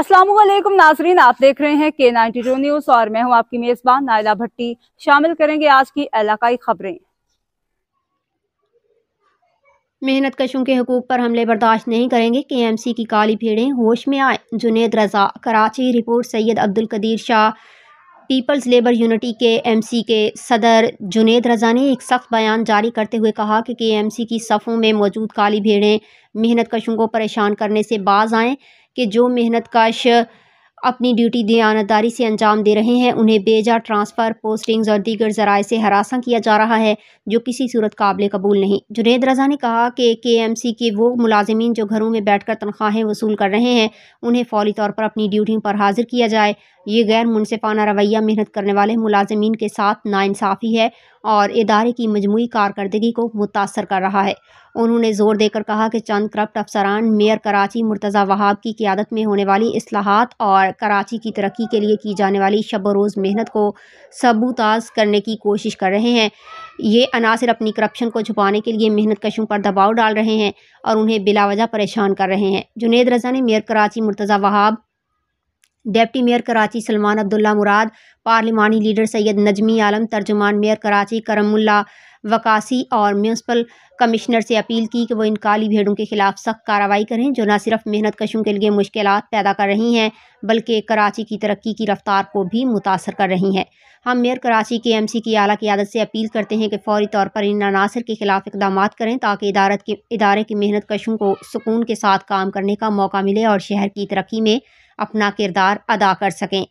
اسلام علیکم ناظرین آپ دیکھ رہے ہیں کے نائنٹی ٹو نیوز اور میں ہوں آپ کی میزبان نائلہ بھٹی شامل کریں گے آج کی علاقائی خبریں محنت کشوں کے حقوق پر حملے برداشت نہیں کریں گے کے ایم سی کی کالی پھیڑیں ہوش میں آئے Junaid Raza Karachi report Syed Abdul Qadir Shah peoples labour unity K M C کے صدر جنید رضا نے ایک سخت بیان جاری کرتے ہوئے کہا کہ کے ایم سی کی صفوں میں موجود کالی بھیڑیں محنت کشوں کو پریشان کرنے سے باز آئیں کہ جو محنت کاش اپنی ڈیوٹی دیانتداری سے انجام دے رہے ہیں انہیں بے جا ٹرانسفر پوسٹنگز اور دیگر ذرائع سے ہراساں کیا جا رہا ہے جو کسی صورت قابل قبول نہیں جنید رضا نے کہا کہ کے ایم سی کے وہ ملازمین جو گھروں میں بیٹھ کر تنخواہیں وصول کر رہے ہیں انہیں فوری طور پر اپنی ڈیوٹیوں پر حاضر کیا جائے یہ غیر منصفانہ رویہ محنت کرنے والے ملازمین کے ساتھ ناانصافی ہے اور ادارے کی مجموعی کارکردگی کو متاثر کر رہا ہے انہوں نے زور دے کر کہا کہ چند کرپٹ افسران میئر کراچی مرتضی وہاب کی قیادت میں ہونے والی اصلاحات اور کراچی کی ترقی کے لیے کی جانے والی شب و روز محنت کو ثبوتاز کرنے کی کوشش کر رہے ہیں یہ عناصر اپنی کرپشن کو چھپانے کے لیے محنت کشوں پر دباؤ ڈال رہے ہیں اور انہیں بلا وجہ پریشان کر رہے ہیں جنید رضا نے mayor Karachi Murtaza Wahab deputy mayor Karachi Salman Abdullah Murad پارلیمانی لیڈر سید نجمی عالم ترجمان میئر کراچی کرم اللہ وکاسی اور میونسپل کمشنر سے اپیل کی کہ وہ ان کالی بھیڑوں کے خلاف سخت کارروائی کریں جو نہ صرف محنت کشوں کے لیے مشکلات پیدا کر رہی ہیں بلکہ کراچی کی ترقی کی رفتار کو بھی متاثر کر رہی ہیں ہم میئر کراچی کے ایم سی کی اعلیٰ کی عادت سے اپیل کرتے ہیں کہ فوری طور پر ان عناصر کے خلاف اقدامات کریں تاکہ ادارت کے ادارے کی محنت کشوں کو سکون کے ساتھ کام کرنے کا موقع ملے اور شہر کی ترقی میں اپنا کردار ادا کر سکیں